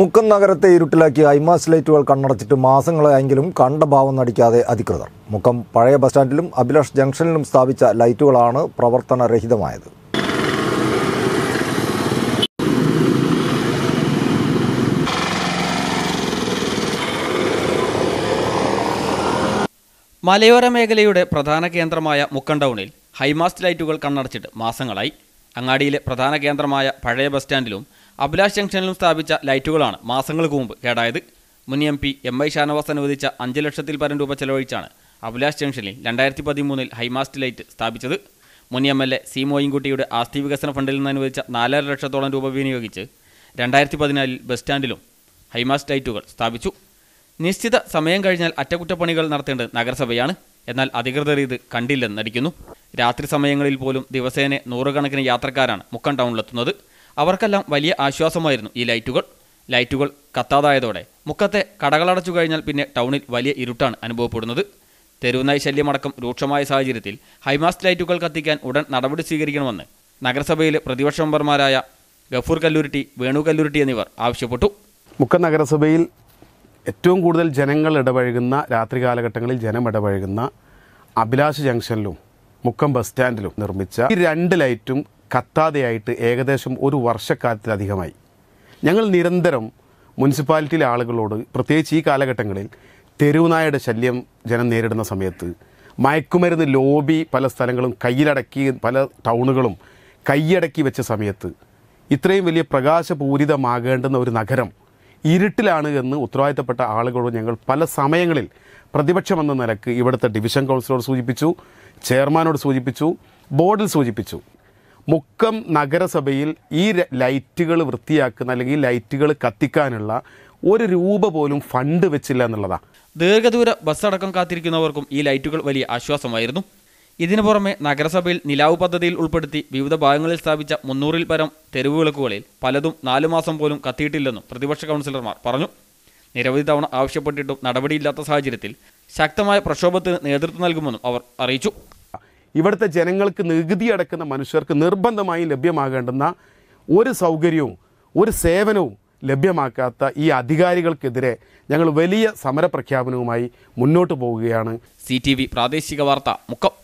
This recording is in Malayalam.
മുക്കം നഗരത്തെ ഇരുട്ടിലാക്കി ഐമാസ് ലൈറ്റുകൾ കണ്ണടച്ചിട്ട് മാസങ്ങളെയെങ്കിലും കണ്ട ഭാവം നടിക്കാതെ അധികൃതർ മുക്കം പഴയ ബസ് സ്റ്റാൻഡിലും അഭിലാഷ് ജംഗ്ഷനിലും സ്ഥാപിച്ച ലൈറ്റുകളാണ് പ്രവർത്തനരഹിതമായത് മലയോര മേഖലയുടെ പ്രധാന കേന്ദ്രമായ മുക്കം ടൗണിൽ ഹൈമാസ്റ്റ് ലൈറ്റുകൾ കണ്ണടച്ചിട്ട് മാസങ്ങളായി അങ്ങാടിയിലെ പ്രധാന കേന്ദ്രമായ പഴയ ബസ് സ്റ്റാൻഡിലും അഭിലാഷ് ജംഗ്ഷനിലും സ്ഥാപിച്ച ലൈറ്റുകളാണ് മാസങ്ങൾക്ക് മുമ്പ് കേടായത് മുൻ M P M I Shanavas അനുവദിച്ച അഞ്ച് ലക്ഷത്തിൽ പരം രൂപ ചെലവഴിച്ചാണ് അഭിലാഷ് ജംഗ്ഷനിൽ രണ്ടായിരത്തി പതിമൂന്നിൽ ഹൈമാസ്റ്റ് ലൈറ്റ് സ്ഥാപിച്ചത് മുൻ എം എൽ എ സി മോയിൻകുട്ടിയുടെ ആസ്തി വികസന ഫണ്ടിൽ നിന്ന് അനുവദിച്ച നാലര ലക്ഷത്തോളം രൂപ വിനിയോഗിച്ച് രണ്ടായിരത്തി പതിനാലിൽ ബസ് സ്റ്റാൻഡിലും ഹൈമാസ്റ്റ് ലൈറ്റുകൾ സ്ഥാപിച്ചു നിശ്ചിത സമയം കഴിഞ്ഞാൽ അറ്റകുറ്റപ്പണികൾ നടത്തേണ്ടത് നഗരസഭയാണ് എന്നാൽ അധികൃതർ ഇത് കണ്ടില്ലെന്ന് നടിക്കുന്നു രാത്രി സമയങ്ങളിൽ പോലും ദിവസേന നൂറുകണക്കിന് യാത്രക്കാരാണ് മുക്കം ടൗണിലെത്തുന്നത് അവർക്കെല്ലാം വലിയ ആശ്വാസമായിരുന്നു ഈ ലൈറ്റുകൾ ലൈറ്റുകൾ കത്താതായതോടെ മുക്കത്തെ കടകളടച്ചു കഴിഞ്ഞാൽ പിന്നെ ടൗണിൽ വലിയ ഇരുട്ടാണ് അനുഭവപ്പെടുന്നത് തെരുവുനായി ശല്യമടക്കം രൂക്ഷമായ സാഹചര്യത്തിൽ ഹൈമാസ്റ്റ് ലൈറ്റുകൾ കത്തിക്കാൻ ഉടൻ നടപടി സ്വീകരിക്കണമെന്ന് നഗരസഭയിലെ പ്രതിപക്ഷ മെമ്പർമാരായ ഗഫൂർ കല്ലൂരിട്ടി വേണു കല്ലൂരിട്ടി എന്നിവർ ആവശ്യപ്പെട്ടു മുക്ക നഗരസഭയിൽ ഏറ്റവും കൂടുതൽ ജനങ്ങൾ ഇടപഴകുന്ന രാത്രി കാലഘട്ടങ്ങളിൽ ജനം ഇടപഴകുന്ന അഭിലാഷ് ജംഗ്ഷനിലും മുക്കം ബസ് സ്റ്റാൻഡിലും നിർമ്മിച്ച ഈ രണ്ട് ലൈറ്റും കത്താതെയായിട്ട് ഏകദേശം ഒരു വർഷക്കാലത്തിലധികമായി ഞങ്ങൾ നിരന്തരം മുനിസിപ്പാലിറ്റിയിലെ ആളുകളോട് പ്രത്യേകിച്ച് ഈ കാലഘട്ടങ്ങളിൽ തെരുവുനായയുടെ ശല്യം ജനം നേരിടുന്ന സമയത്ത് മയക്കുമരുന്ന് ലോബി പല സ്ഥലങ്ങളും കയ്യിലടക്കി പല ടൗണുകളും കൈയടക്കി വെച്ച സമയത്ത് ഇത്രയും വലിയ പ്രകാശപൂരിതമാകേണ്ടുന്ന ഒരു നഗരം ഇരുട്ടിലാണ് എന്ന് ഉത്തരവാദിത്തപ്പെട്ട ആളുകളോട് ഞങ്ങൾ പല സമയങ്ങളിൽ പ്രതിപക്ഷമെന്ന നിലക്ക് ഇവിടുത്തെ ഡിവിഷൻ കൗൺസിലോട് സൂചിപ്പിച്ചു ചെയർമാനോട് സൂചിപ്പിച്ചു ബോർഡിൽ സൂചിപ്പിച്ചു മുക്കം നഗരസഭയിൽ ഈ ലൈറ്റുകൾ വൃത്തിയാക്കുന്ന അല്ലെങ്കിൽ ലൈറ്റുകൾ കത്തിക്കാനുള്ള ഒരു രൂപ പോലും ഫണ്ട് വെച്ചില്ല എന്നുള്ളതാണ് ദീർഘദൂര ബസ്സടക്കം കാത്തിരിക്കുന്നവർക്കും ഈ ലൈറ്റുകൾ വലിയ ആശ്വാസമായിരുന്നു ഇതിനു പുറമെ നഗരസഭയിൽ നിലാവ് പദ്ധതിയിൽ ഉൾപ്പെടുത്തി വിവിധ ഭാഗങ്ങളിൽ സ്ഥാപിച്ച മുന്നൂറിൽ പരം തെരുവ് വിളക്കുകളിൽ പലതും നാലു മാസം പോലും കത്തിയിട്ടില്ലെന്നും പ്രതിപക്ഷ കൗൺസിലർമാർ പറഞ്ഞു നിരവധി തവണ ആവശ്യപ്പെട്ടിട്ടും നടപടിയില്ലാത്ത സാഹചര്യത്തിൽ ശക്തമായ പ്രക്ഷോഭത്തിന് നേതൃത്വം നൽകുമെന്നും അവർ അറിയിച്ചു ഇവിടുത്തെ ജനങ്ങൾക്ക് നികുതി അടക്കുന്ന മനുഷ്യർക്ക് നിർബന്ധമായും ലഭ്യമാകേണ്ടുന്ന ഒരു സൗകര്യവും ഒരു സേവനവും ലഭ്യമാക്കാത്ത ഈ അധികാരികൾക്കെതിരെ ഞങ്ങൾ വലിയ സമരപ്രഖ്യാപനവുമായി മുന്നോട്ട് പോവുകയാണ് സി പ്രാദേശിക വാർത്ത മുക്കം